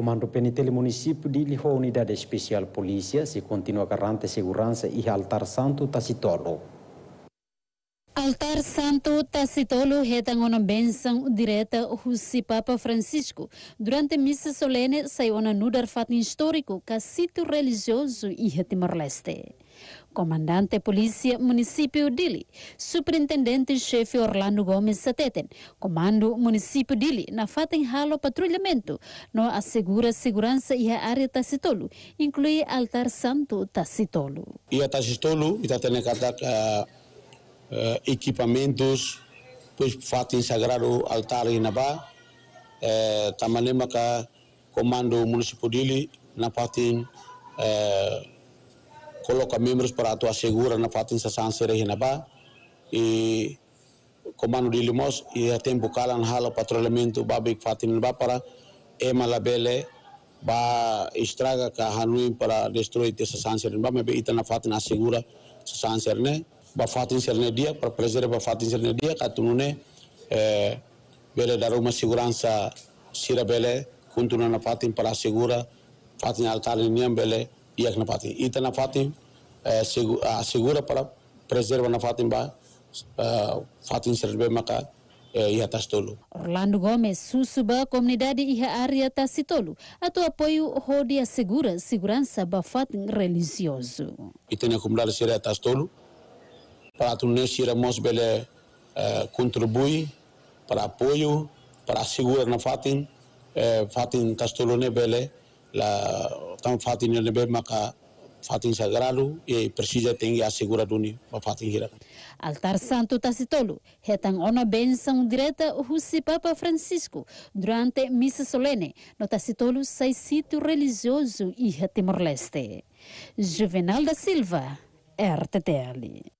Comando Penitele Município de Lihou Unidade Especial Polícia se continua garante segurança e altar santo Tacitolo. Altar Santo Tacitolo retam uma benção direta Russi Papa Francisco. Durante a missa solene saiu na nudar fato histórico, que sítio religioso e Timor-Leste. Comandante Polícia Município Dili, Superintendente-Chefe Orlando Gomes Sateten, Comando Município Dili, na fatem halo patrulhamento, no assegura segurança e a área Tacitolo, inclui Altar Santo Tacitolo. E a Tacitolo, e está tendo eh, equipamentos, pois fato sagrar o altar em Nabá, eh, tamanema ka comando municipal dele na parte eh, coloca membros para atuar segura na parte sa sansere em Nabá e comando dele mos e a tempo calan hala patrulhamento babik fatin Nabá para emalabele ba estraga ka é hanuin para destruir essa sansere Nabá, mas ita na fatin assegura sa sansere, né? dia, ಬಫಾತಿನ ಸೆರ್ನೆಡಿಯ professor dia katunune Katunune eh, bela daruma siguransa sira bele kuntuna na fatin para sigura, fatin altar niam bele iak na ita na fatin eh, sigura para preserva na fatin ba eh, fatin serbe maka iha tastolu. Orlando susu susuba komunidade iha tas tasitolu atau apoio hodia segura segurança ba fatin religioso. Itana comunidade sira tolu Para a Tunense, Ramos Belé uh, contribui para apoio, para assegurar na Fatin, uh, eh, Fatin Castolone Belé, la, tam Fatin Belé Maca, Fatin Sagrado, e precisa ter a asseguraduni para Fatin Hira. Altar Santo Tacitolo, retang ona benção direta Russi Papa Francisco durante missa solene no Tacitolo, seis sítio religioso e Timor-Leste. Juvenal da Silva, RTTL.